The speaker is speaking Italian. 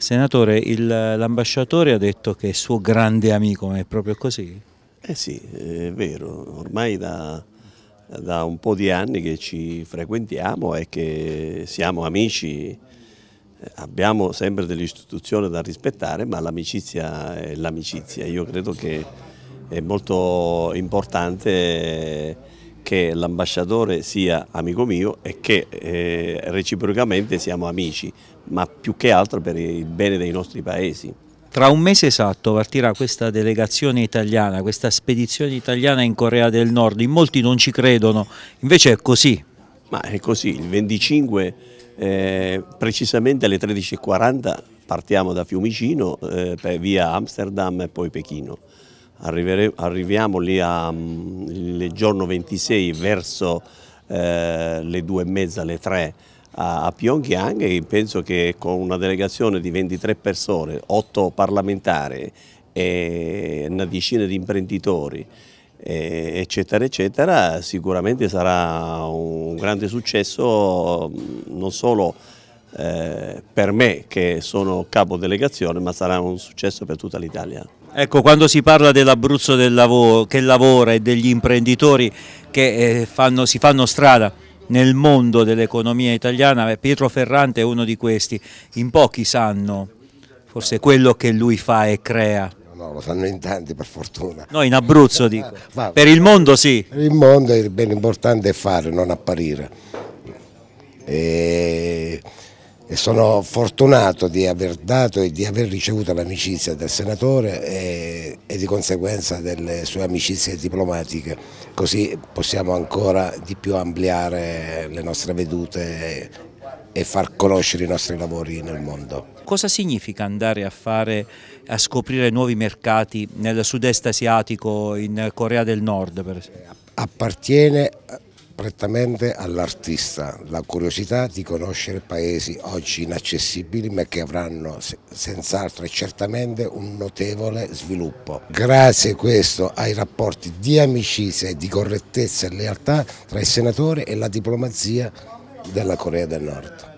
Senatore, l'ambasciatore ha detto che è suo grande amico, ma è proprio così? Eh sì, è vero, ormai da, da un po' di anni che ci frequentiamo e che siamo amici, abbiamo sempre delle istituzioni da rispettare, ma l'amicizia è l'amicizia, io credo che è molto importante che l'ambasciatore sia amico mio e che eh, reciprocamente siamo amici, ma più che altro per il bene dei nostri paesi. Tra un mese esatto partirà questa delegazione italiana, questa spedizione italiana in Corea del Nord, in molti non ci credono, invece è così. Ma è così, il 25, eh, precisamente alle 13.40 partiamo da Fiumicino eh, via Amsterdam e poi Pechino. Arrivere, arriviamo lì a mm, il giorno 26 verso eh, le due e mezza, le tre a, a Pyongyang e penso che con una delegazione di 23 persone, 8 parlamentari e una decina di imprenditori eccetera eccetera sicuramente sarà un grande successo non solo eh, per me che sono capo delegazione, ma sarà un successo per tutta l'Italia. Ecco, quando si parla dell'Abruzzo del lavoro, che lavora e degli imprenditori che eh, fanno, si fanno strada nel mondo dell'economia italiana, eh, Pietro Ferrante è uno di questi, in pochi sanno forse quello che lui fa e crea. No, lo sanno in tanti per fortuna. No, in Abruzzo dico. Ma, per il mondo sì. Per il mondo il bene importante è fare, non apparire. E sono fortunato di aver dato e di aver ricevuto l'amicizia del senatore e, eh, e, di conseguenza delle sue amicizie diplomatiche, così possiamo ancora di più ampliare le nostre vedute e far conoscere i nostri lavori nel mondo. Cosa significa andare a, fare, a scoprire nuovi mercati nel sud-est asiatico, in Corea del Nord? Per esempio? Appartiene prettamente all'artista, la curiosità di conoscere paesi oggi inaccessibili ma che avranno senz'altro e certamente un notevole sviluppo. Grazie a questo ai rapporti di amicizia e di correttezza e lealtà tra il senatore e la diplomazia della Corea del Nord.